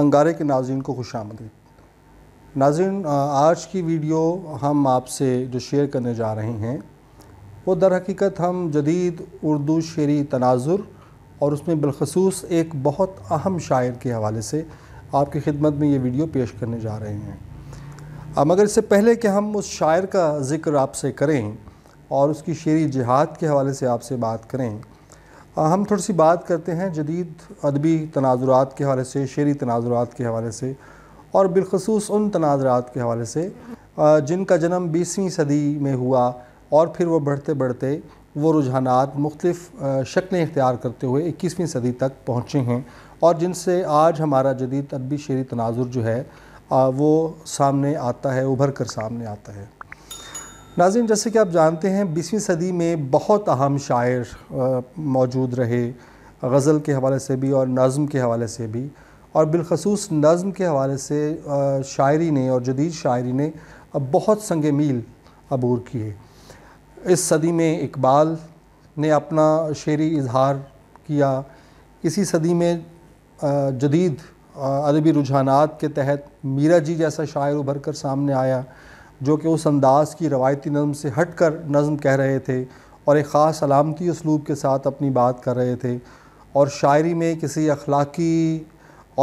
अंगारे के नाजरन को खुश आमदीद नाजरन आज की वीडियो हम आपसे जो शेयर करने जा रहे हैं वो दर हकीकत हम जदीद उर्दू शेरी तनाजुर और उसमें बिलखसूस एक बहुत अहम शायर के हवाले से आपकी खिदमत में ये वीडियो पेश करने जा रहे हैं मगर इससे पहले कि हम उस शायर का ज़िक्र आपसे करें और उसकी शेरी जिहाद के हवाले से आपसे बात करें हम थोड़ी सी बात करते हैं जदीद अदबी तनाजरात के हवाले से शेरी तनाजरात के हवाले से और बिलखसूस उन तनाजरात के हवाले से जिनका जन्म बीसवीं सदी में हुआ और फिर वह बढ़ते बढ़ते वो रुझाना मुख्तफ शक्लें इख्तियार करते हुए इक्कीसवीं सदी तक पहुँचे हैं और जिनसे आज हमारा जदीद अदबी शेरी तनाजुर जो है वो सामने आता है उभर कर सामने आता है नाजिन जैसे कि आप जानते हैं बीसवीं सदी में बहुत अहम शायर मौजूद रहे गज़ल के हवाले से भी और नज़म के हवाले से भी और बिलखसूस नज़म के हवाले से शायरी ने और जदीद शायरी ने बहुत संग मील अबूर किए इस सदी में इकबाल ने अपना शेरी इजहार किया इसी सदी में जदीद अदबी रुझान के तहत मीरा जी जैसा शायर उभर कर सामने आया जो कि उस अंदाज की रवायती नज़म से हट कर नज़म कह रहे थे और एक ख़ास सलामती उसलूब के साथ अपनी बात कर रहे थे और शायरी में किसी अखलाकी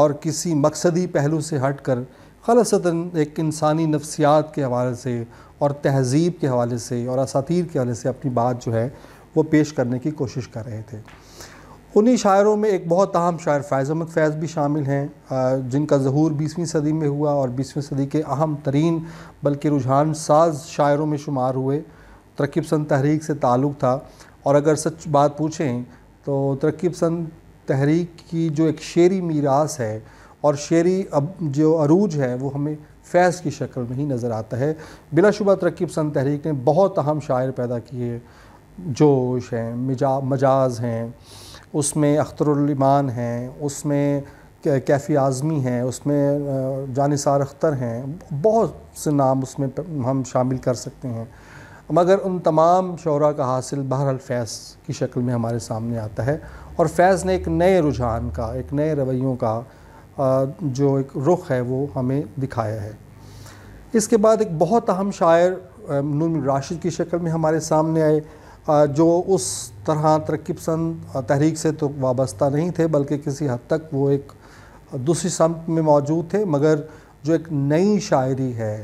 और किसी मकसदी पहलू से हट कर खलसता एक इंसानी नफ्सियात के हवाले से और तहज़ीब के हवाले से और असातीर के हवाले से अपनी बात जो है वो पेश करने की कोशिश कर रहे थे उन्हीं शायरों में एक बहुत अहम शायर फ़ैज़ अहमद फ़ैज़ भी शामिल हैं जिनका जहूर बीसवीं सदी में हुआ और बीसवीं सदी के अहम तरीन बल्कि रुझान साज शायरों में शुमार हुए तरक्की पसंद तहरीक से ताल्लुक़ था और अगर सच बात पूछें तो तरक्की पसंद तहरीक की जो एक शेरी मीरास है और शेरी अब जो अरूज है वो हमें फैज़ की शक्ल में ही नज़र आता है बिलाशुबा तरक्की पसंद तहरीक ने बहुत अहम शायर पैदा किए जोश हैं मिजा मजाज हैं उसमें अख्तरमान हैं उसमें कैफ़ी आज़मी हैं उसमें जानसार अख्तर हैं बहुत से नाम उसमें हम शामिल कर सकते हैं मगर उन तमाम शरा का हासिल बहरहाल फैज़ की शक्ल में हमारे सामने आता है और फैज़ ने एक नए रुझान का एक नए रवैयों का जो एक रुख है वो हमें दिखाया है इसके बाद एक बहुत अहम शायर नून राशिद की शक्ल में हमारे सामने आए जो उस तरह तरक्की पसंद तहरीक से तो वाबस्ता नहीं थे बल्कि किसी हद तक वो एक दूसरी सम्त में मौजूद थे मगर जो एक नई शायरी है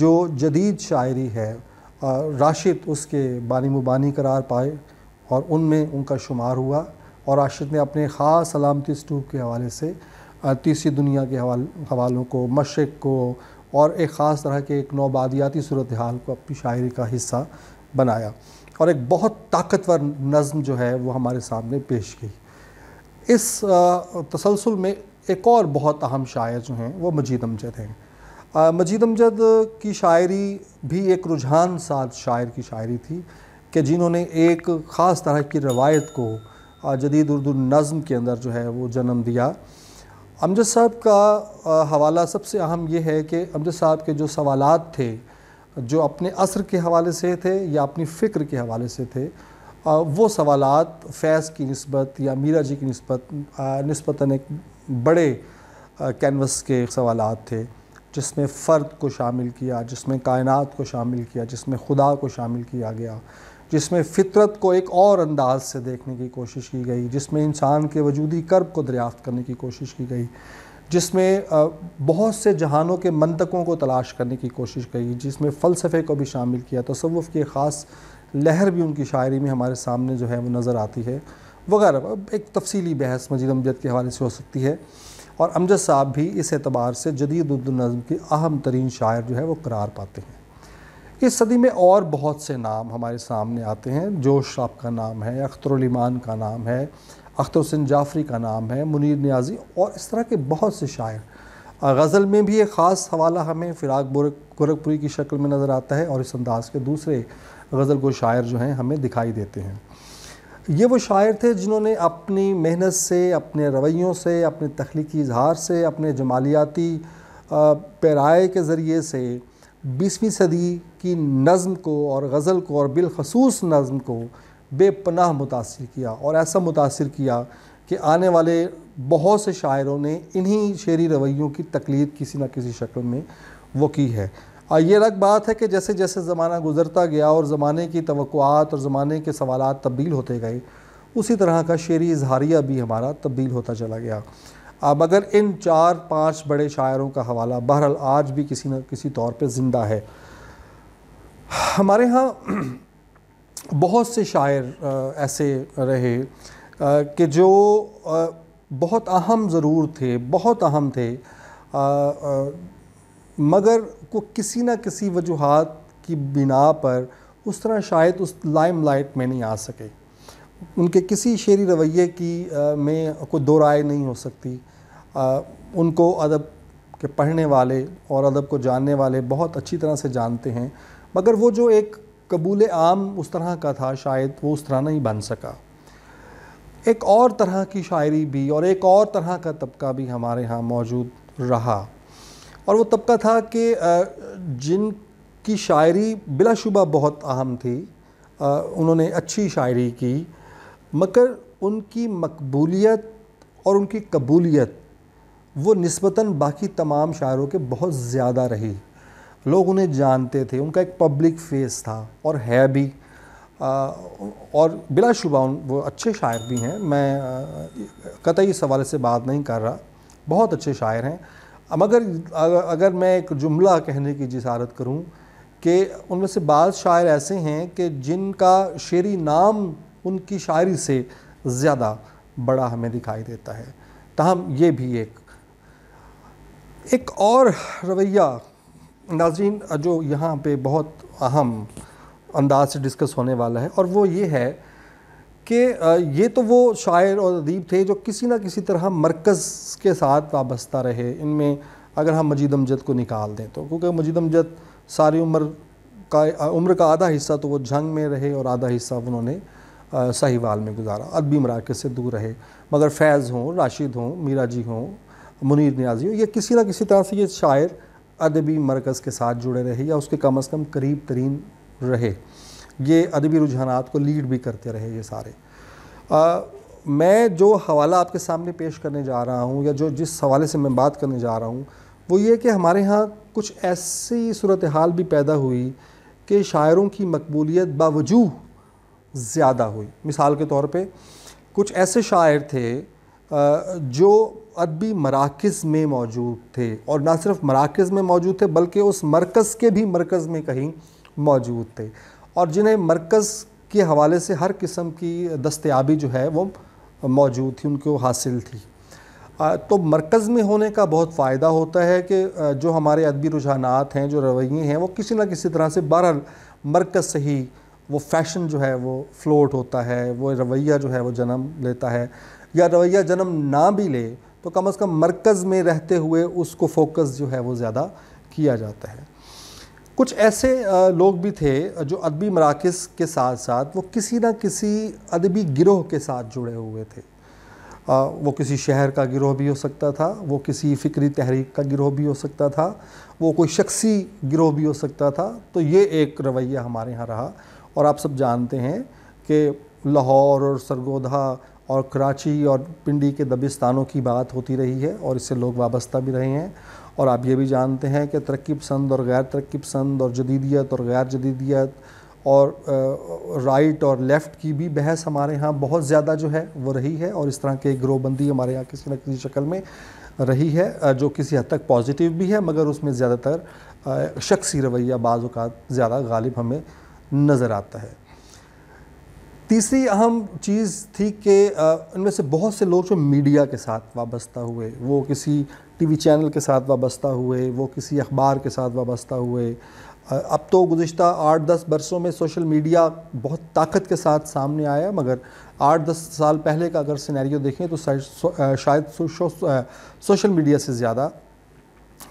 जो जदीद शायरी है राशिद उसके बानी मुबानी करार पाए और उनमें उनका शुमार हुआ और राशिद ने अपने ख़ास सलामती स्टूप के हवाले से तीसरी दुनिया के हवालों को मशरक़ को और एक ख़ास तरह के एक नौबादियाती सूरत हाल को अपनी शायरी का हिस्सा बनाया और एक बहुत ताकतवर नज़म जो है वो हमारे सामने पेश की इस तसलसल में एक और बहुत अहम शायर जो हैं वो मजीद अमजद हैं मजीद अमजद की शायरी भी एक रुझान साज शायर की शायरी थी कि जिन्होंने एक ख़ास तरह की रवायत को जदीद उर्दू नज़म के अंदर जो है वो जन्म दिया अमजद साहब का हवाला सबसे अहम यह है कि अमजद साहब के जो सवालात थे जो अपने असर के हवाले से थे या अपनी फ़िक्र के हवाले से थे वो सवाल फैज़ की नस्बत या मीरा जी की नस्बत नस्बता एक बड़े कैनवस के सवाल थे जिसमें फ़र्द को शामिल किया जिसमें कायनात को शामिल किया जिसमें खुदा को शामिल किया गया जिसमें फ़ितरत को एक और अंदाज से देखने की कोशिश की गई जिसमें इंसान के वजूदी कर्ब को दरियाफ़्त करने की कोशिश की गई जिसमें बहुत से जहानों के मंतकों को तलाश करने की कोशिश करी जिसमें फ़लसफ़े को भी शामिल किया तसवुफ़ की ख़ास लहर भी उनकी शायरी में हमारे सामने जो है वो नज़र आती है वगैरह एक तफसीली बहस मजीद अमजद के हवाले से हो सकती है और अमजद साहब भी इस एतबार से जदीद उर्दू के अहम तरीन शायर जो है वो करार पाते हैं इस सदी में और बहुत से नाम हमारे सामने आते हैं जोश साहब का नाम है अख्तरलीमान का नाम है अख्तर हुसैन जाफरी का नाम है मुनीर न्याजी और इस तरह के बहुत से शायर गज़ल में भी एक ख़ास हवाला हमें फ़िराक गोरखपुरी की शक्ल में नज़र आता है और इस अंदाज़ के दूसरे गज़ल को शायर जो हैं हमें दिखाई देते हैं ये वो शायर थे जिन्होंने अपनी मेहनत से अपने रवैयों से अपने तख्लीकी इजहार से अपने जमालियाती पैराए के ज़रिए से बीसवीं सदी की नज़म को और गज़ल को और बिलखसूस नज़म को बेपनाह मुतासर किया और ऐसा मुतासर किया कि आने वाले बहुत से शायरों ने इन्हीं शेरी रवैयों की तकलीद किसी न किसी शक्ल में वो की है और ये अलग बात है कि जैसे जैसे ज़माना गुजरता गया और ज़माने की तवक़ात और ज़माने के सवाल तब्दील होते गए उसी तरह का शेरी इजहारिया भी हमारा तब्दील होता चला गया अब अगर इन चार पांच बड़े शायरों का हवाला बहरहाल आज भी किसी न किसी तौर पे ज़िंदा है हमारे यहाँ बहुत से शायर ऐसे रहे कि जो बहुत अहम ज़रूर थे बहुत अहम थे मगर को किसी ना किसी वजूहत की बिना पर उस तरह शायद उस लाइम लाइट में नहीं आ सके उनके किसी शेरी रवैये की आ, में कोई दो राय नहीं हो सकती आ, उनको अदब के पढ़ने वाले और अदब को जानने वाले बहुत अच्छी तरह से जानते हैं मगर वो जो एक कबूल आम उस तरह का था शायद वो उस तरह नहीं बन सका एक और तरह की शायरी भी और एक और तरह का तबका भी हमारे यहाँ मौजूद रहा और वो तबका था कि जिनकी शायरी बिलाशुबा बहुत अहम थी उन्होंने अच्छी शायरी की मगर उनकी मकबूलियत और उनकी कबूलियत वो नस्बता बाकी तमाम शायरों के बहुत ज़्यादा रही लोग उन्हें जानते थे उनका एक पब्लिक फेस था और है भी आ, और बिलाशुबा वो अच्छे शायर भी हैं मैं कतई इस हवाले से बात नहीं कर रहा बहुत अच्छे शायर हैं मगर अगर मैं एक जुमला कहने की जिसारत करूं कि उनमें से बाद शायर ऐसे हैं कि जिनका शेरी नाम उनकी शायरी से ज़्यादा बड़ा हमें दिखाई देता है तहम ये भी एक एक और रवैया नाजरीन जो यहाँ पे बहुत अहम अंदाज से डिस्कस होने वाला है और वो ये है कि ये तो वो शायर और अदीब थे जो किसी ना किसी तरह मरकज़ के साथ वाबस्ता रहे इनमें अगर हम मजीद अमजद को निकाल दें तो क्योंकि मजीद अमजद सारी उम्र का उम्र का आधा हिस्सा तो वो जंग में रहे और आधा हिस्सा उन्होंने साहिवाल में गुजारा अदबी मराक़ से दूर रहे मगर फैज़ हों राशिद हों मीरा जी हों मुनीर न्याजी हों ये किसी ना किसी तरह से ये शायर अदबी मरकज़ के साथ जुड़े रहे या उसके कम अज़ कम करीब तरीन रहे ये अदबी रुझाना को लीड भी करते रहे ये सारे आ, मैं जो हवाला आपके सामने पेश करने जा रहा हूँ या जो जिस हवाले से मैं बात करने जा रहा हूँ वो ये कि हमारे यहाँ कुछ ऐसी सूरत हाल भी पैदा हुई कि शायरों की मकबूलीत बावजूह ज़्यादा हुई मिसाल के तौर पे कुछ ऐसे शायर थे जो अरबी मराकज़ में मौजूद थे और ना सिर्फ मराकज़ में मौजूद थे बल्कि उस मरकज़ के भी मरकज़ में कहीं मौजूद थे और जिन्हें मरकज़ के हवाले से हर किस्म की दस्याबी जो है वो मौजूद थी उनको हासिल थी तो मरकज़ में होने का बहुत फ़ायदा होता है कि जो हमारे अदबी रुझान हैं जो रवैये हैं वो किसी न किसी तरह से बहरहाल मरकज़ से ही वो फैशन जो है वो फ्लोट होता है वो रवैया जो है वो जन्म लेता है या रवैया जन्म ना भी ले तो कम अज़ कम मरकज़ में रहते हुए उसको फोकस जो है वो ज़्यादा किया जाता है कुछ ऐसे लोग भी थे जो अदबी मराकज़ के साथ साथ वो किसी ना किसी अदबी गिरोह के साथ जुड़े हुए थे वो किसी शहर का गिरोह भी हो सकता था वो किसी फ़िक्री तहरीक का गिरोह भी हो सकता था वो कोई शख्सी गिरोह भी हो सकता था तो ये एक रवैया हमारे यहाँ रहा और आप सब जानते हैं कि लाहौर और सरगोधा और कराची और पिंडी के दबिस्तानों की बात होती रही है और इससे लोग वाबस्ता भी रहे हैं और आप ये भी जानते हैं कि तरक्की पसंद और गैर तरक्की पसंद और जदीदियत और गैर जदीदियत और राइट और लेफ़्ट की भी बहस हमारे यहाँ बहुत ज़्यादा जो है वो रही है और इस तरह के ग्रोहबंदी हमारे यहाँ किसी न किसी शक्ल में रही है जो किसी हद तक पॉजिटिव भी है मगर उसमें ज़्यादातर शख्सी रवैया बाज़ात ज़्यादा गालिब हमें नज़र आता है तीसरी अहम चीज़ थी कि उनमें से बहुत से लोग जो मीडिया के साथ वाबस्ता हुए वो किसी टीवी चैनल के साथ वाबस्ता हुए वो किसी अखबार के साथ वाबस्ता हुए अब तो गुज्त आठ दस बरसों में सोशल मीडिया बहुत ताकत के साथ सामने आया मगर आठ दस साल पहले का अगर सिनेरियो देखें तो शायद सोशल मीडिया से ज़्यादा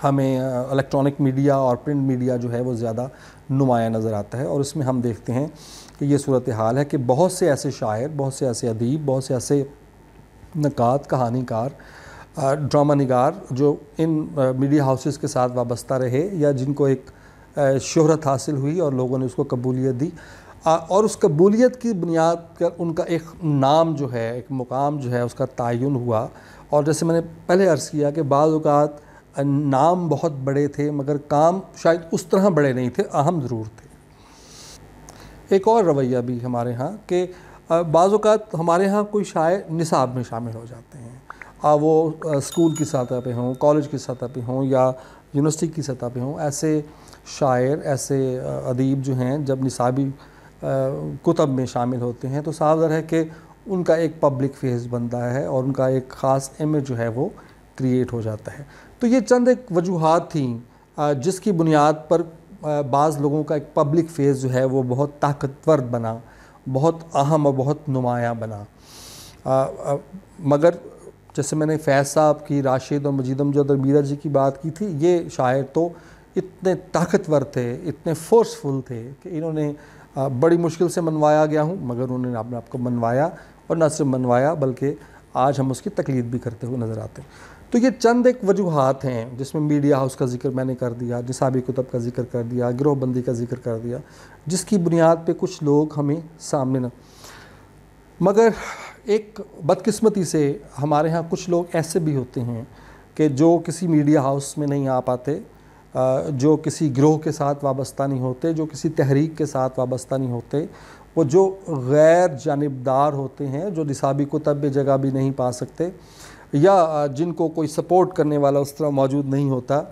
हमें इलेक्ट्रॉनिक मीडिया और प्रिंट मीडिया जो है वो ज़्यादा नुमाया नज़र आता है और इसमें हम देखते हैं कि ये सूरत हाल है कि बहुत से ऐसे शायर बहुत से ऐसे अदीब बहुत से ऐसे नक़ात कहानीकार ड्रामा निगार जो इन मीडिया हाउसेस के साथ वाबस्ता रहे या जिनको एक शहरत हासिल हुई और लोगों ने उसको कबूलियत दी और उस कबूलियत की बुनियाद पर उनका एक नाम जो है एक मुकाम जो है उसका तयन हुआ और जैसे मैंने पहले अर्ज़ किया कि बाज़ात नाम बहुत बड़े थे मगर काम शायद उस तरह बड़े नहीं थे अहम ज़रूर थे एक और रवैया भी हमारे यहाँ के बाज़ात हमारे यहाँ कोई शायर निसाब में शामिल हो जाते हैं आ वो स्कूल की सतह पे हों कॉलेज की सतह पे हों या यूनिवर्सिटी की सतह पे हों ऐसे शायर ऐसे अदीब जो हैं जब निसाबी कुतब में शामिल होते हैं तो साफ है कि उनका एक पब्लिक फेस बनता है और उनका एक ख़ास इमेज जो है वो क्रिएट हो जाता है तो ये चंद एक वजूहत थी जिसकी बुनियाद पर बाज़ लोगों का एक पब्लिक फेज़ जो है वो बहुत ताकतवर बना बहुत अहम और बहुत नुमाया बना आ, आ, मगर जैसे मैंने फैज़ साहब की राशिद और मजीदम जद और मीरा जी की बात की थी ये शायर तो इतने ताकतवर थे इतने फोर्सफुल थे कि इन्होंने बड़ी मुश्किल से मनवाया गया हूँ मगर उन्होंने अपने आप को मनवाया और न सिर्फ मनवाया बल्कि आज हम उसकी तकलीफ भी करते हुए नज़र आते हैं तो ये चंद एक वजूहत हैं जिसमें मीडिया हाउस का जिक्र मैंने कर दिया निसाबी कुतब का जिक्र कर दिया गिरोहबंदी का जिक्र कर दिया जिसकी बुनियाद पर कुछ लोग हमें सामने न मगर एक बदकस्मती से हमारे यहाँ कुछ लोग ऐसे भी होते हैं कि जो किसी मीडिया हाउस में नहीं आ पाते जो किसी ग्रोह के साथ वाबस्ता नहीं होते जो किसी तहरीक के साथ वाबस्ता नहीं होते वो जो गैर जानबदार होते हैं जो निसाबी कुतब जगह भी नहीं पा सकते या जिनको कोई सपोर्ट करने वाला उस तरह मौजूद नहीं होता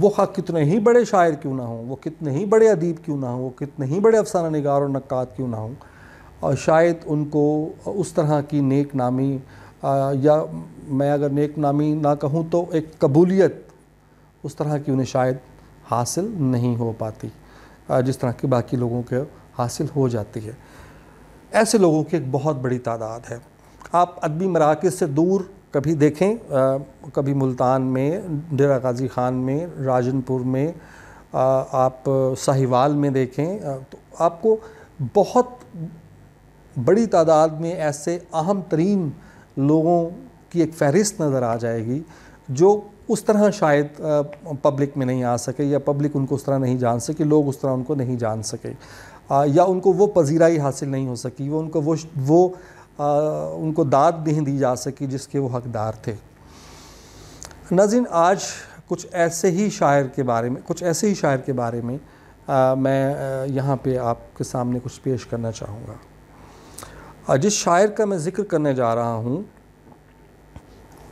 वो हक कितने ही बड़े शायर क्यों ना हों वो कितने ही बड़े अदीब क्यों ना हों वो कितने ही बड़े अफसाना नगार और नक्कात क्यों ना हों और शायद उनको उस तरह की नेक नामी या मैं अगर नेक नामी ना कहूँ तो एक कबूलियत उस तरह की उन्हें शायद हासिल नहीं हो पाती जिस तरह की बाकी लोगों के हासिल हो जाती है ऐसे लोगों की एक बहुत बड़ी तादाद है आप अदबी मराकज़ से दूर कभी देखें आ, कभी मुल्तान में डेरा गाजी खान में राजनपुर में आ, आप साहिवाल में देखें आ, तो आपको बहुत बड़ी तादाद में ऐसे अहम तरीन लोगों की एक फहरिस्त नज़र आ जाएगी जो उस तरह शायद पब्लिक में नहीं आ सके या पब्लिक उनको उस तरह नहीं जान सके लोग उस तरह उनको नहीं जान सके या उनको वो पजीराई हासिल नहीं हो सकी वो उनको वो वो उनको दाद नहीं दी जा सकी जिसके वो हकदार थे नाजिन आज कुछ ऐसे ही शायर के बारे में कुछ ऐसे ही शायर के बारे में आ, मैं यहाँ पे आपके सामने कुछ पेश करना चाहूँगा जिस शायर का मैं ज़िक्र करने जा रहा हूँ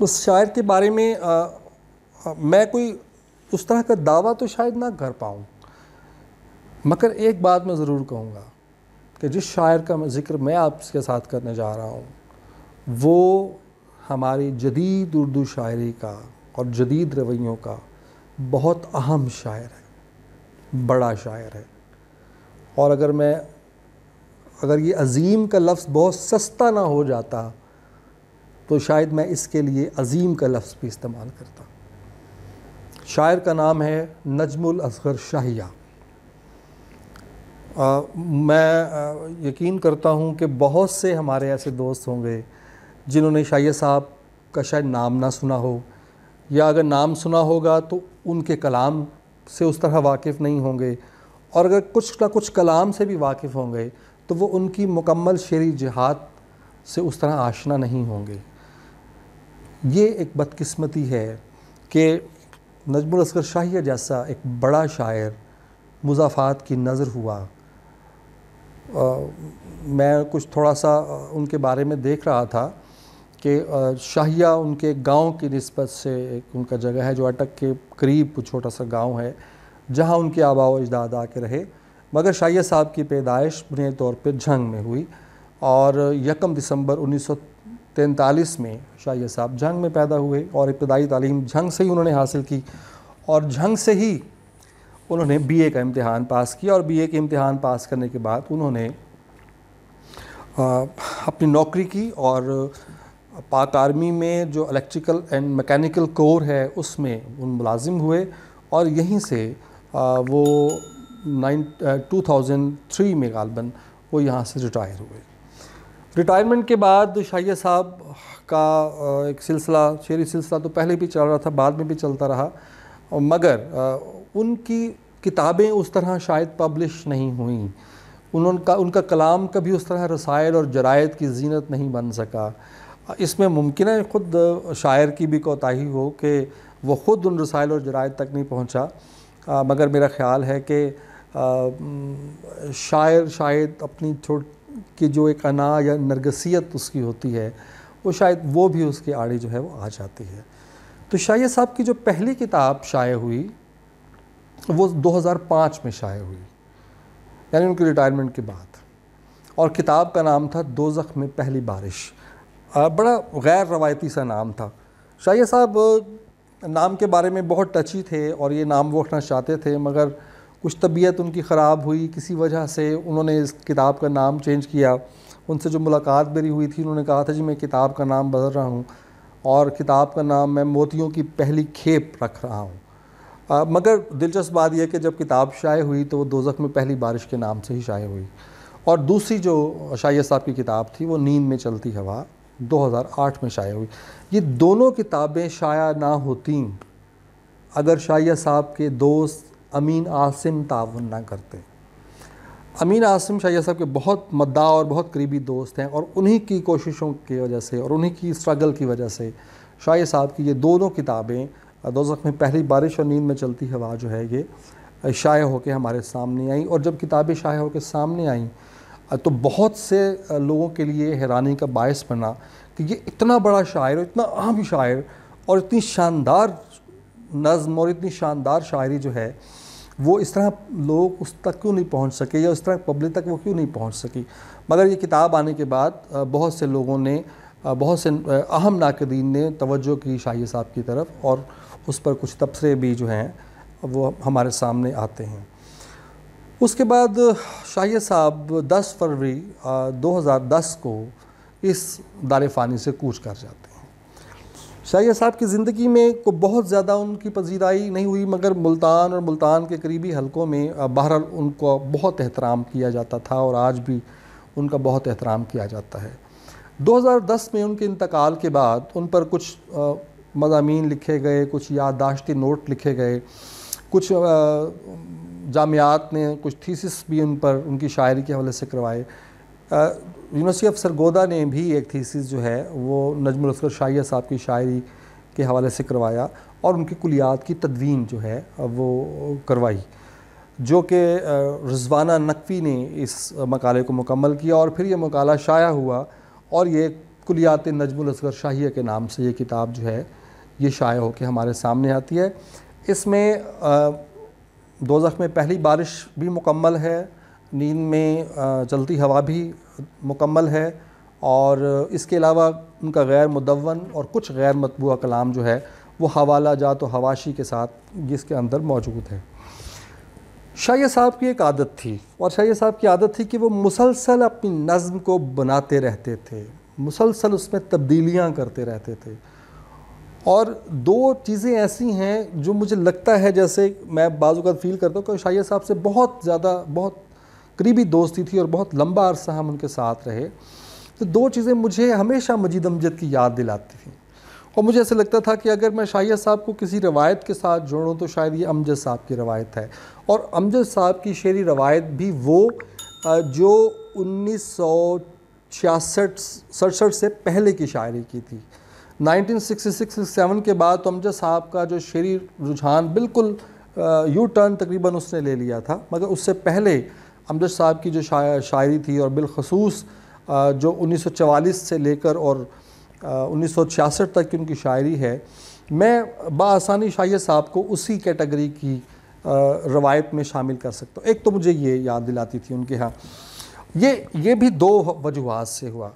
उस शायर के बारे में आ, मैं कोई उस तरह का दावा तो शायद ना कर पाऊँ मगर एक बात मैं ज़रूर कहूँगा कि जिस शायर का ज़िक्र मैं आपके साथ करने जा रहा हूँ वो हमारी जदीद उर्दू शायरी का और जदीद रवैयों का बहुत अहम शायर है बड़ा शायर है और अगर मैं अगर ये अज़ीम का लफ्ज़ बहुत सस्ता ना हो जाता तो शायद मैं इसके लिए अज़ीम का लफ्ज़ भी इस्तेमाल करता शायर का नाम है नजमुल असगर शाहिया आ, मैं आ, यकीन करता हूँ कि बहुत से हमारे ऐसे दोस्त होंगे जिन्होंने शाइय साहब का शायद नाम ना सुना हो या अगर नाम सुना होगा तो उनके कलाम से उस तरह वाकिफ़ नहीं होंगे और अगर कुछ ना कुछ कलाम से भी वाकिफ़ होंगे तो वो उनकी मुकम्मल शेरी जहाद से उस तरह आशना नहीं होंगे ये एक बदकस्मती है कि नजमुल असगर शाहिया जैसा एक बड़ा शायर मुजाफ़ात की नज़र हुआ मैं कुछ थोड़ा सा उनके बारे में देख रहा था कि शाहिया उनके गांव की नस्बत से एक उनका जगह है जो अटक के करीब छोटा सा गांव है जहां उनके आबा अजदाद आके रहे मगर शाहिया साहब की पैदाइश बुनियादी तौर पर झंग में हुई और यकम दिसंबर उन्नीस सौ तैंतालीस में शाहिया साहब जंग में पैदा हुए और इब्तदाई तालीम झंग से ही उन्होंने हासिल की और जंग से ही उन्होंने बीए का इम्तहान पास किया और बीए के इम्तहान पास करने के बाद उन्होंने अपनी नौकरी की और पाक आर्मी में जो इलेक्ट्रिकल एंड मैकेनिकल कोर है उसमें उन मुलाजिम हुए और यहीं से वो नाइन टू थाउजेंड थ्री में गालबन वो यहाँ से रिटायर हुए रिटायरमेंट के बाद शाहिया साहब का एक सिलसिला शेरी सिलसिला तो पहले भी चल रहा था बाद में भी चलता रहा मगर उनकी किताबें उस तरह शायद पब्लिश नहीं हुई उनका उनका कलाम कभी उस तरह रसायल और जरायत की जीनत नहीं बन सका इसमें मुमकिन है ख़ुद शायर की भी कोताही हो कि वो ख़ुद उन रसायल और जरायत तक नहीं पहुँचा मगर मेरा ख़्याल है कि शायर शायद अपनी छोट की जो एक अना या नरगसियत उसकी होती है वो शायद वो भी उसके आड़े जो है वो आ जाती है तो शाह साहब की जो पहली किताब शाये हुई वो 2005 में शाये हुई यानी उनकी रिटायरमेंट के बाद और किताब का नाम था दो में पहली बारिश बड़ा गैर रवायती सा नाम था शाह साहब नाम के बारे में बहुत टची थे और ये नाम वो रखना चाहते थे मगर कुछ तबीयत उनकी ख़राब हुई किसी वजह से उन्होंने इस किताब का नाम चेंज किया उनसे जो मुलाकात मेरी हुई थी उन्होंने कहा था जी मैं किताब का नाम बदल रहा हूँ और किताब का नाम मैं मोतियों की पहली खेप रख रहा हूँ मगर दिलचस्प बात यह कि जब किताब शाये हुई तो वो दोजख में पहली बारिश के नाम से ही शाये हुई और दूसरी जो शाइया साहब की किताब थी वो नींद में चलती हवा 2008 में शाये हुई ये दोनों किताबें शाया ना होती अगर शाइया साहब के दोस्त अमीन आसिम ताउन ना करते अमीन आसिम शाह साहब के बहुत मद्दा और बहुत करीबी दोस्त हैं और उन्हीं की कोशिशों की वजह से और उन्हीं की स्ट्रगल की वजह से शाह साहब की ये दोनों किताबें जख्म में पहली बारिश और नींद में चलती हवा जो है ये शाये होकर हमारे सामने आई और जब किताबें शाये होकर सामने आईं तो बहुत से लोगों के लिए हैरानी का बायस बना कि ये इतना बड़ा शायर इतना अहम शायर और इतनी शानदार नज़म और इतनी शानदार शायरी जो है वो इस तरह लोग उस तक क्यों नहीं पहुंच सके या उस तरह पब्लिक तक वो क्यों नहीं पहुंच सकी मगर ये किताब आने के बाद बहुत से लोगों ने बहुत से अहम नाकदीन ने तवज्जो की शाही साहब की तरफ और उस पर कुछ तबसरे भी जो हैं वो हमारे सामने आते हैं उसके बाद शाही साहब 10 फरवरी 2010 को इस दार फ़ानी से कूच कर जाते हैं शाहिया साहब की ज़िंदगी में को बहुत ज़्यादा उनकी पजीराई नहीं हुई मगर मुल्तान और मुल्तान के करीबी हलकों में बहरहाल उनको बहुत एहतराम किया जाता था और आज भी उनका बहुत एहतराम किया जाता है 2010 में उनके इंतकाल के बाद उन पर कुछ मजामी लिखे गए कुछ याददाश्ती नोट लिखे गए कुछ जामियात ने कुछ थीसिस भी उन पर उनकी शायरी के हवाले से करवाए यूनिवर्सिटी ऑफ सरगोदा ने भी एक थीसिस जो है वो नजमुल असगर शाहिया साहब की शायरी के हवाले से करवाया और उनकी कुलियात की तदवीन जो है वो करवाई जो कि रजवाना नकवी ने इस मकाले को मुकम्मल किया और फिर ये मकाला शाया हुआ और ये कुलियात नजमुल असगर शाहिया के नाम से ये किताब जो है ये शाया होकर हमारे सामने आती है इसमें दोजख में पहली बारिश भी मुकम्मल है नींद में चलती हवा भी मुकम्मल है और इसके अलावा उनका गैर मुदवन और कुछ गैर मतबूा कलाम जो है वो हवाला जात तो हवाशी के साथ जिसके अंदर मौजूद है शाह साहब की एक आदत थी और शाह साहब की आदत थी कि वो मुसलसल अपनी नज़म को बनाते रहते थे मुसलसल उसमें तब्दीलियाँ करते रहते थे और दो चीज़ें ऐसी हैं जो मुझे लगता है जैसे मैं बाज़ फ़ील करता हूँ कि शाह साहब से बहुत ज़्यादा बहुत करीबी दोस्ती थी और बहुत लंबा अरसा हम उनके साथ रहे तो दो चीज़ें मुझे हमेशा मजीद अमजद की याद दिलाती थी और मुझे ऐसा लगता था कि अगर मैं शाहिया साहब को किसी रवायत के साथ जोड़ूँ तो शायद ये अमजद साहब की रवायत है और अमजद साहब की शेरी रवायत भी वो जो उन्नीस सौ छियासठ सड़सठ से पहले की शायरी की थी 1966-67 के बाद तो अमजद साहब का जो शेरी रुझान बिल्कुल यू टर्न तकरीबन उसने ले लिया था मगर उससे पहले अमजद साहब की जो शा, शायरी थी और बिलखसूस जो 1944 से लेकर और उन्नीस तक की उनकी शायरी है मैं बासानी शाह साहब को उसी कैटेगरी की रवायत में शामिल कर सकता हूँ एक तो मुझे ये याद दिलाती थी उनके यहाँ ये ये भी दो वजूहत से हुआ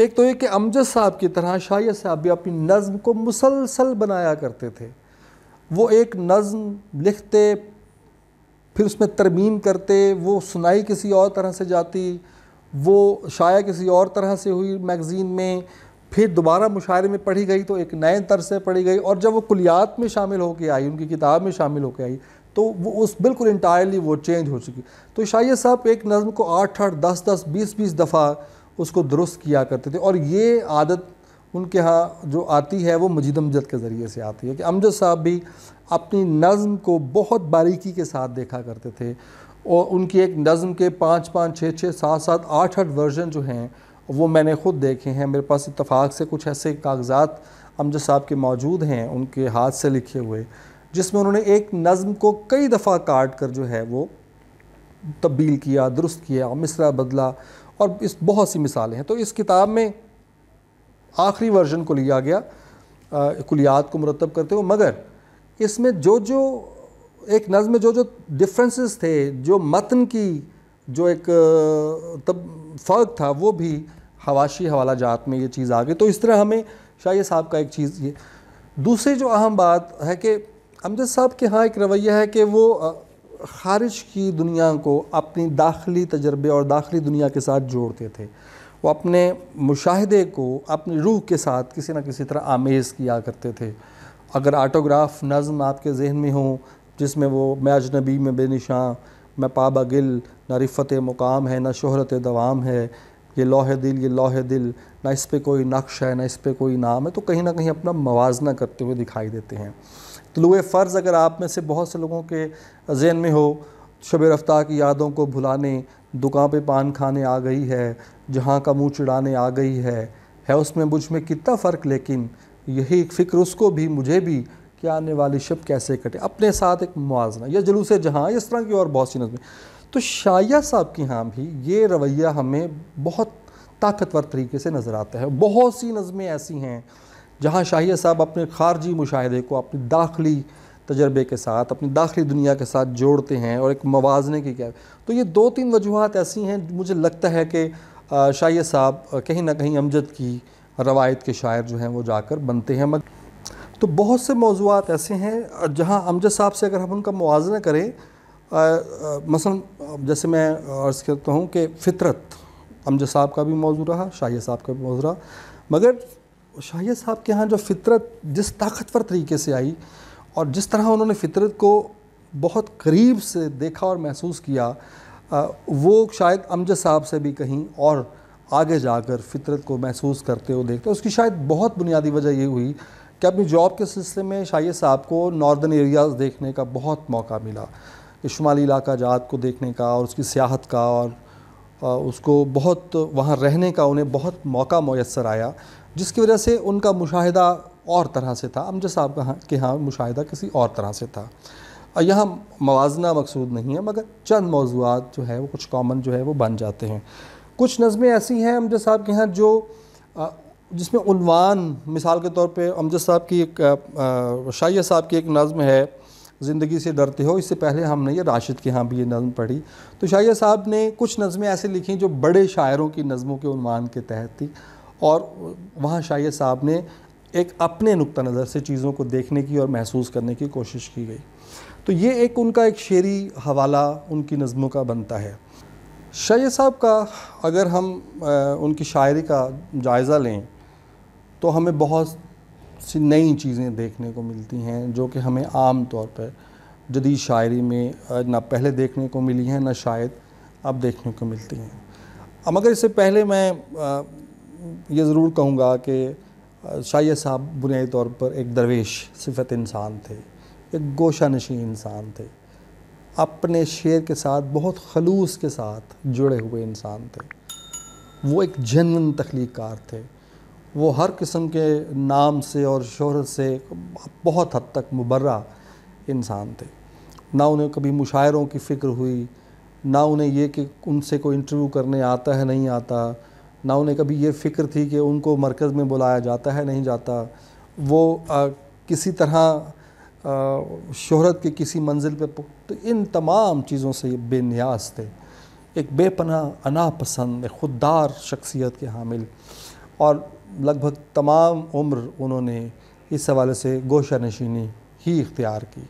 एक तो ये कि अमजद साहब की तरह शाहिर साहब भी अपनी नज़म को मुसलसल बनाया करते थे वो एक नज़म लिखते फिर उसमें तरमीम करते वो सुनाई किसी और तरह से जाती वो शाया किसी और तरह से हुई मैगज़ीन में फिर दोबारा मुशायरे में पढ़ी गई तो एक नए तर से पढ़ी गई और जब वो कुलियात में शामिल होकर आई उनकी किताब में शामिल होकर आई तो वो उस बिल्कुल इंटायरली वो चेंज हो चुकी तो शाह साहब एक नज़म को आठ आठ दस दस बीस बीस दफ़ा उसको दुरुस्त किया करते थे और ये आदत उनके यहाँ जो आती है वो मजीद अमजद के ज़रिए से आती है कि अमजद साहब भी अपनी नज़म को बहुत बारीकी के साथ देखा करते थे और उनकी एक नज़म के पाँच पाँच छः छः सात सात आठ आठ वर्जन जो हैं वो मैंने ख़ुद देखे हैं मेरे पास इतफ़ाक़ से कुछ ऐसे कागज़ात अमजद साहब के मौजूद हैं उनके हाथ से लिखे हुए जिसमें उन्होंने एक नज़म को कई दफ़ा काट कर जो है वो तब्दील किया दुरुस्त किया मिसरा बदला और इस बहुत सी मिसालें हैं तो इस किताब में आखिरी वर्जन को लिया गया कुलियात को मुरतब करते हुए मगर इसमें जो जो एक नज़म में जो जो डिफरेंसेस थे जो मतन की जो एक तब फ़र्क था वो भी हवाशी हवाला जात में ये चीज़ आ गई तो इस तरह हमें शाह साहब का एक चीज़ ये दूसरी जो अहम बात है कि अमजद साहब के यहाँ एक रवैया है कि वो ख़ारिज की दुनिया को अपनी दाखिली तजर्बे और दाखिली दुनिया के साथ जोड़ते थे वो अपने मुशाहदे को अपनी रूह के साथ किसी ना किसी तरह आमेज़ किया करते थे अगर आटोग्राफ नज़म आपके जहन में हो जिसमें वो मैं अजनबी में बेनिशां मैं पाबा गिल ना रिफ़त मुकाम है ना शहरत दवाम है ये लोहे दिल ये लोहे दिल ना इस पर कोई नक्श है ना इस पर कोई नाम है तो कहीं ना कहीं अपना मवाजना करते हुए दिखाई देते हैं तलुए तो फ़र्ज़ अगर आप में से बहुत से लोगों के जहन में हो शब रफ्तार की यादों को भुलाने दुकान पे पान खाने आ गई है जहाँ का मुँह चिड़ाने आ गई है है उसमें मुझ में कितना फ़र्क लेकिन यही फ़िक्र उसको भी मुझे भी कि आने वाली शब कैसे कटे अपने साथ एक मुआजना या जलूस जहाँ इस तरह की और बहुत सी नज़में तो शाया साहब के यहाँ भी ये रवैया हमें बहुत ताकतवर तरीके से नज़र आता है बहुत सी नज़में ऐसी हैं जहाँ शाहिया साहब अपने खारजी मुशाहे को अपनी दाखिली तजर्बे के साथ अपनी दाखिली दुनिया के साथ जोड़ते हैं और एक मवाजने की क्या तो ये दो तीन वजूहत ऐसी हैं मुझे लगता है कि शाह साहब कहीं ना कहीं अमजद की रवायत के शायर जो हैं वो जाकर बनते हैं मगर तो बहुत से मौजूद ऐसे हैं जहाँ अमजद साहब से अगर हम उनका मुजना करें मसल जैसे मैं अर्ज़ करता हूँ कि फ़ितरत अमजद साहब का भी मौजू रहा शाह साहब का भी मौजू रहा मगर शाह साहब के यहाँ जो फ़ितरत जिस ताकतवर तरीके से आई और जिस तरह उन्होंने फितरत को बहुत करीब से देखा और महसूस किया वो शायद अमजद साहब से भी कहीं और आगे जाकर फितरत को महसूस करते हुए देखते उसकी शायद बहुत बुनियादी वजह ये हुई कि अपनी जॉब के सिलसिले में शाहिद साहब को नॉर्दर्न एरियाज़ देखने का बहुत मौका मिला कि शुमाली इलाका जात को देखने का और उसकी सियाहत का और उसको बहुत वहाँ रहने का उन्हें बहुत मौका मैसर आया जिसकी वजह से उनका मुशाहिदा और तरह से था अमजद साहब का के यहाँ मुशाह किसी और तरह से था यहाँ मवजना मकसूद नहीं है मगर चंद मौजूद जो है वो कुछ कॉमन जो है वो बन जाते हैं कुछ नज़में ऐसी हैं अमजद साहब के यहाँ जो जिसमें उनवान मिसाल के तौर पे अमजद साहब की एक शाह साहब की एक नज़म है ज़िंदगी से डरते हो इससे पहले हमने ये राशिद के यहाँ भी ये नज़म पढ़ी तो शाह साहब ने कुछ नज़में ऐसे लिखी जो बड़े शायरों की नज़मों के उनवान के तहत थी और वहाँ शाइया साहब ने एक अपने नुक़ नज़र से चीज़ों को देखने की और महसूस करने की कोशिश की गई तो ये एक उनका एक शेरी हवाला उनकी नज़मों का बनता है शाह साहब का अगर हम आ, उनकी शायरी का जायज़ा लें तो हमें बहुत सी नई चीज़ें देखने को मिलती हैं जो कि हमें आम तौर पर जदीद शायरी में ना पहले देखने को मिली हैं ना शायद अब देखने को मिलती हैं मगर इससे पहले मैं आ, ये ज़रूर कहूँगा कि शाह साहब बुनियादी तौर पर एक दरवेश सिफत इंसान थे एक गोशा नशी इंसान थे अपने शेर के साथ बहुत खलूस के साथ जुड़े हुए इंसान थे वो एक जनवन तख्लीकार थे वो हर किस्म के नाम से और शहरत से बहुत हद तक मुबर्रा इंसान थे ना उन्हें कभी मुशायरों की फ़िक्र हुई ना उन्हें ये कि उनसे कोई इंटरव्यू करने आता है नहीं आता ना उन्हें कभी ये फ़िक्र थी कि उनको मरकज़ में बुलाया जाता है नहीं जाता वो आ, किसी तरह शहरत के किसी मंजिल पे तो इन तमाम चीज़ों से ये बेनियाज थे एक बेपना अनापसंद खुददार शख्सियत के हामिल और लगभग तमाम उम्र उन्होंने इस हवाले से गोशा नशीनी ही इख्तियार की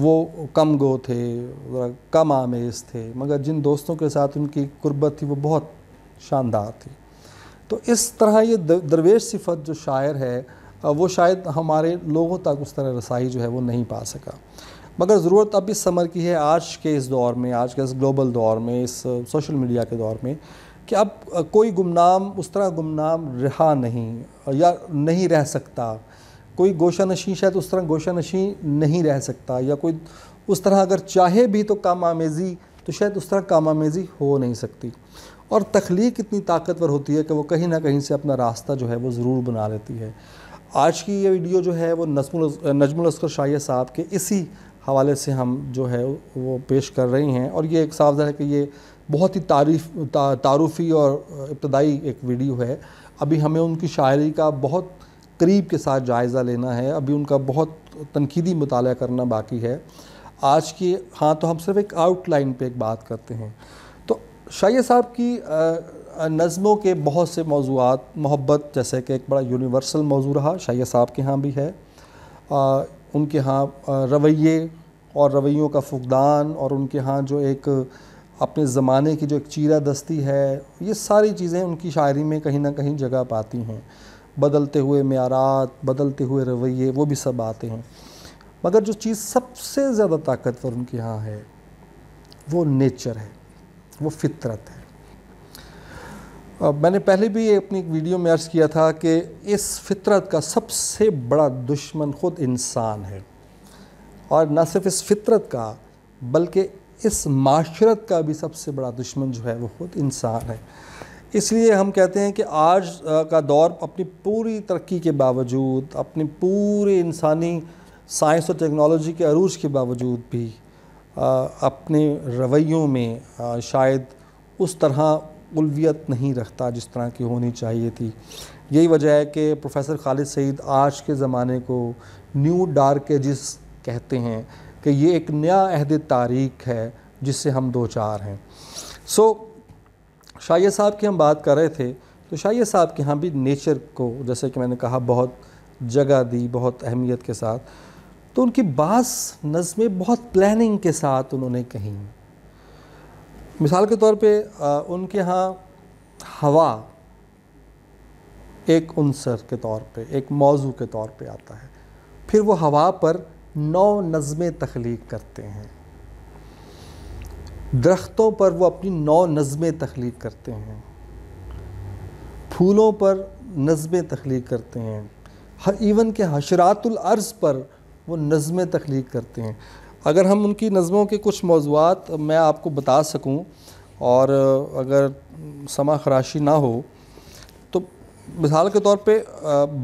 वो कम गो थे कम आमेज़ थे मगर जिन दोस्तों के साथ उनकी कुर्बत थी वो बहुत शानदार थी तो इस तरह ये दरवेश सिफत जो शायर है वो शायद हमारे लोगों तक उस तरह रसाई जो है वो नहीं पा सका मगर ज़रूरत अब इस समर की है आज के इस दौर में आज के इस ग्लोबल दौर में इस सोशल मीडिया के दौर में कि अब कोई गुमनाम उस तरह गुमनाम रहा नहीं या नहीं रह सकता कोई गोशा नशी शायद तो उस तरह गोशा नशी नहीं रह सकता या कोई उस तरह अगर चाहे भी तो काम आमेज़ी तो शायद उस तरह काम आमेज़ी हो नहीं सकती और तख्लीक इतनी ताकतवर होती है कि वो कहीं ना कहीं से अपना रास्ता जो है वो ज़रूर बना लेती है आज की ये वीडियो जो है वो नजमुल नजमुल अस्कर शाहिया साहब के इसी हवाले से हम जो है वो पेश कर रही हैं और ये एक साफ है कि ये बहुत ही तारीफ ता, तारुफी और इब्तदाई एक वीडियो है अभी हमें उनकी शायरी का बहुत करीब के साथ जायज़ा लेना है अभी उनका बहुत तनकीदी मुताल करना बाकी है आज की हाँ तो हम सिर्फ एक आउटलाइन पे एक बात करते हैं शाह साहब की नज़मों के बहुत से मौजूद मोहब्बत जैसे कि एक बड़ा यूनिवर्सल मौजू रहा शाह साहब के यहाँ भी है आ, उनके यहाँ रवैये और रवैयों का फुकदान और उनके यहाँ जो एक अपने ज़माने की जो एक चीरा दस्ती है ये सारी चीज़ें उनकी शायरी में कहीं ना कहीं जगह पाती हैं बदलते हुए मैारात बदलते हुए रवैये वो भी सब आते हैं मगर जो चीज़ सबसे ज़्यादा ताकतवर उनके यहाँ है वो नेचर है वो फितरत है मैंने पहले भी अपनी एक वीडियो में अर्ज़ किया था कि इस फितरत का सबसे बड़ा दुश्मन ख़ुद इंसान है और न सिर्फ इस फितरत का बल्कि इस माशरत का भी सबसे बड़ा दुश्मन जो है वो ख़ुद इंसान है इसलिए हम कहते हैं कि आज का दौर अपनी पूरी तरक्की के बावजूद अपनी पूरी इंसानी साइंस और टेक्नोलॉजी के अरूज के बावजूद भी अपने रवैयों में शायद उस तरह उलवियत नहीं रखता जिस तरह की होनी चाहिए थी यही वजह है कि प्रोफेसर खालिद सईद आज के ज़माने को न्यू डार्क एजिस कहते हैं कि ये एक नया अहद तारीख है जिससे हम दो चार हैं सो so, शाहिया साहब की हम बात कर रहे थे तो शाह साहब के यहाँ भी नेचर को जैसे कि मैंने कहा बहुत जगह दी बहुत अहमियत के साथ तो उनकी बास नज़में बहुत प्लानिंग के साथ उन्होंने कहीं मिसाल के तौर पे उनके यहाँ हवा एक अनसर के तौर पे एक मौजू के तौर पे आता है फिर वो हवा पर नौ नज़में तख्लीक करते हैं दरख्तों पर वो अपनी नौ नज़में तख्लीक करते हैं फूलों पर नज़में तख्लीक करते हैं इवन के हशरातुल अर्ज़ पर वो नज़में तख्लीक करते हैं अगर हम उनकी नज़मों के कुछ मौजूद मैं आपको बता सकूँ और अगर समा खराशी ना हो तो मिसाल के तौर पे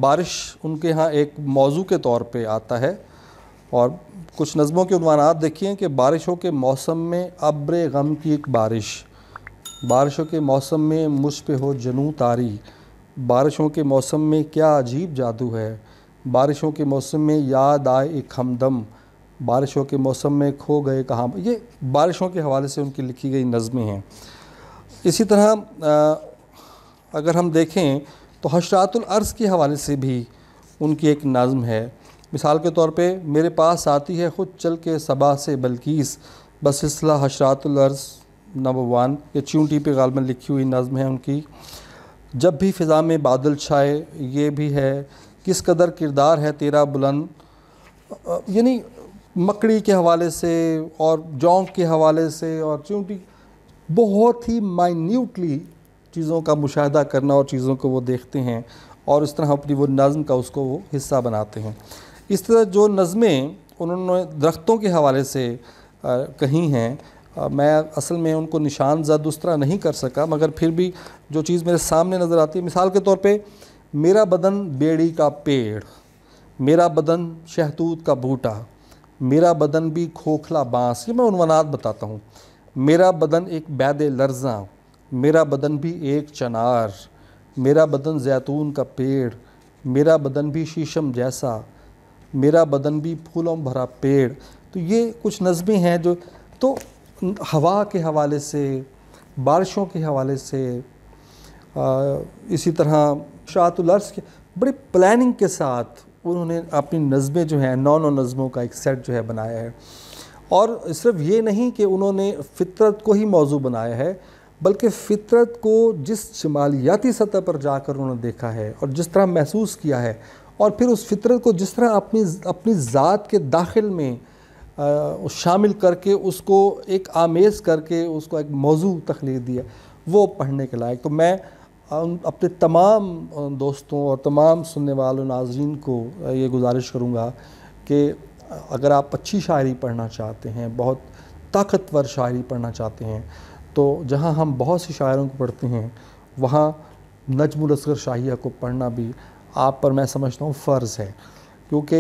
बारिश उनके यहाँ एक मौजू के तौर पे आता है और कुछ नज़मों के अनवानात देखिए कि बारिशों के मौसम में अब्र गम की एक बारिश बारिशों के मौसम में मुझ पे हो जनू तारी बारिशों के मौसम में क्या अजीब जादू है बारिशों के मौसम में याद आए एक हमदम बारिशों के मौसम में खो गए कहाँ ये बारिशों के हवाले से उनकी लिखी गई नज़में हैं इसी तरह आ, अगर हम देखें तो अर्स के हवाले से भी उनकी एक नज़म है मिसाल के तौर पे मेरे पास आती है ख़ुद चल के सबा से बल्किस बस सिलसिला हशरातुलर्ज़ नंबर वन ये चूंटी पे गाल में लिखी हुई नज़म है उनकी जब भी फ़िज़ा में बादल छाए ये भी है किस कदर किरदार है तेरा बुलंद यानी मकड़ी के हवाले से और जोंक के हवाले से और चूंटी बहुत ही माइन्यूटली चीज़ों का मुशाह करना और चीज़ों को वो देखते हैं और इस तरह अपनी वो नज़म का उसको वो हिस्सा बनाते हैं इस तरह जो नज़में उन्होंने दरख्तों के हवाले से कही हैं मैं असल में उनको निशान जद उस तरह नहीं कर सका मगर फिर भी जो चीज़ मेरे सामने नज़र आती है मिसाल के तौर पर मेरा बदन बेड़ी का पेड़ मेरा बदन शहतूत का बूटा मेरा बदन भी खोखला बाँस ये मैं उनवनात बताता हूँ मेरा बदन एक बैद लर्जा मेरा बदन भी एक चनार मेरा बदन जैतून का पेड़ मेरा बदन भी शीशम जैसा मेरा बदन भी फूलों भरा पेड़ तो ये कुछ नज़में हैं जो तो हवा के हवाले से बारिशों के हवाले से इसी तरह शातुलर्स के बड़ी प्लानिंग के साथ उन्होंने अपनी नज़में जो हैं नौ नौ नज़मों का एक सेट जो है बनाया है और सिर्फ ये नहीं कि उन्होंने फितरत को ही मौजू बनाया है बल्कि फितरत को जिस शमालियाती सतह पर जाकर उन्होंने देखा है और जिस तरह महसूस किया है और फिर उस फितरत को जिस तरह अपनी अपनी ज़ात के दाखिल में शामिल करके उसको एक आमेज़ करके उसको एक मौजू तख्लीक दिया वो पढ़ने के लायक तो मैं अपने तमाम दोस्तों और तमाम सुनने वालों नाजरन को ये गुजारिश करूँगा कि अगर आप अच्छी शायरी पढ़ना चाहते हैं बहुत ताकतवर शायरी पढ़ना चाहते हैं तो जहाँ हम बहुत से शायरों को पढ़ते हैं वहाँ नजमुल असगर शाहिया को पढ़ना भी आप पर मैं समझता हूँ फ़र्ज़ है क्योंकि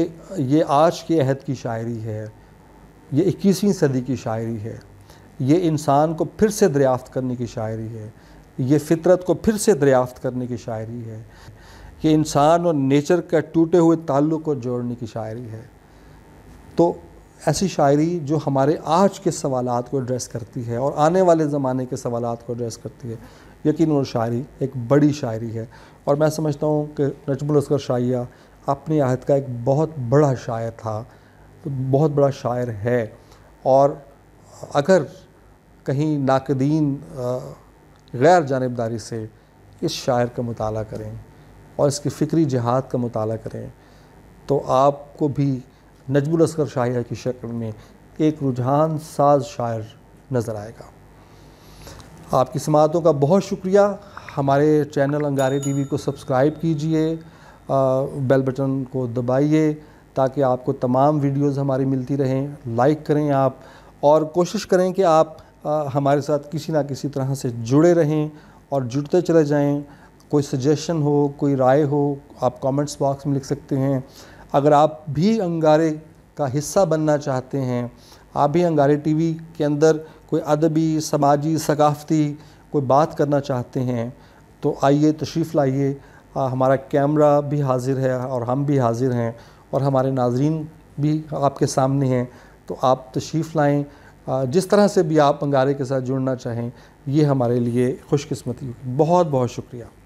ये आज के अहद की शायरी है ये इक्कीसवीं सदी की शायरी है ये इंसान को फिर से दरियाफ्त करने की शायरी है ये फितरत को फिर से दरियाफ्त करने की शायरी है ये इंसान और नेचर का टूटे हुए ताल्लुक़ को जोड़ने की शायरी है तो ऐसी शायरी जो हमारे आज के सवाल को एड्रेस करती है और आने वाले ज़माने के सवाल को एड्रेस करती है यकीन और शायरी एक बड़ी शायरी है और मैं समझता हूँ कि नजमुल असगर शाइया अपनी आहद का एक बहुत बड़ा शायर था तो बहुत बड़ा शायर है और अगर कहीं नाकदीन गैर जानबदारी से इस शायर का मताल करें और इसकी फ़िक्री जहाद का मताल करें तो आपको भी नजमुल असगर शाहिया की शक्ल में एक रुझान साज शायर नज़र आएगा आपकी समातों का बहुत शुक्रिया हमारे चैनल अंगारे टीवी को सब्सक्राइब कीजिए बेल बटन को दबाइए ताकि आपको तमाम वीडियोस हमारी मिलती रहें लाइक करें आप और कोशिश करें कि आप हमारे साथ किसी ना किसी तरह से जुड़े रहें और जुड़ते चले जाएं कोई सजेशन हो कोई राय हो आप कमेंट्स बॉक्स में लिख सकते हैं अगर आप भी अंगारे का हिस्सा बनना चाहते हैं आप भी अंगारे टीवी के अंदर कोई अदबी समाजी सकाफ़ती कोई बात करना चाहते हैं तो आइए तशरीफ़ लाइए हमारा कैमरा भी हाजिर है और हम भी हाजिर हैं और हमारे नाजरीन भी आपके सामने हैं तो आप तशरीफ़ लाएँ जिस तरह से भी आप अंगारे के साथ जुड़ना चाहें ये हमारे लिए खुशकस्मती होगी बहुत बहुत शुक्रिया